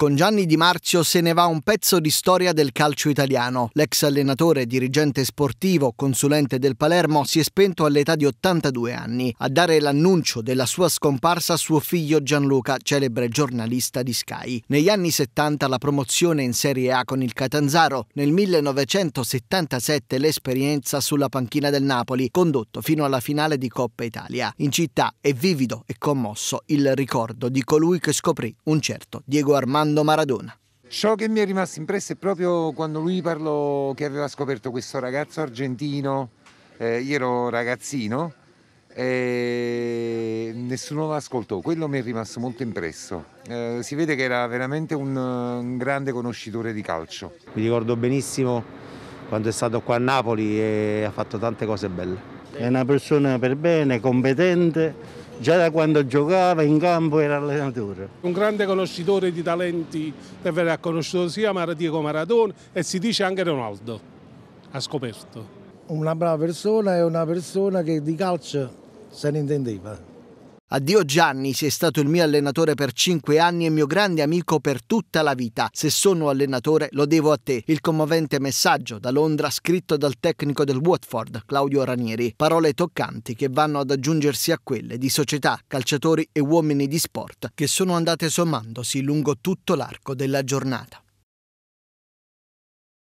Con Gianni Di Marzio se ne va un pezzo di storia del calcio italiano. L'ex allenatore, dirigente sportivo, consulente del Palermo, si è spento all'età di 82 anni. A dare l'annuncio della sua scomparsa suo figlio Gianluca, celebre giornalista di Sky. Negli anni 70 la promozione in Serie A con il Catanzaro, nel 1977 l'esperienza sulla panchina del Napoli, condotto fino alla finale di Coppa Italia. In città è vivido e commosso il ricordo di colui che scoprì un certo Diego Armando Armando Maradona. Ciò che mi è rimasto impresso è proprio quando lui parlò che aveva scoperto questo ragazzo argentino, eh, io ero ragazzino, e nessuno lo ascoltò, quello mi è rimasto molto impresso. Eh, si vede che era veramente un, un, grande conoscitore di calcio. Mi ricordo benissimo quando è stato qua a Napoli e ha fatto tante cose belle. È una persona per bene, competente, già da quando giocava in campo era allenatore. Un grande conoscitore di talenti che aveva conosciuto sia Maradiego Maradona e si dice anche Ronaldo, ha scoperto. Una brava persona e una persona che di calcio se ne intendeva. Addio Gianni, sei stato il mio allenatore per cinque anni e mio grande amico per tutta la vita. Se sono allenatore lo devo a te. Il commovente messaggio da Londra scritto dal tecnico del Watford, Claudio Ranieri. Parole toccanti che vanno ad aggiungersi a quelle di società, calciatori e uomini di sport che sono andate sommandosi lungo tutto l'arco della giornata.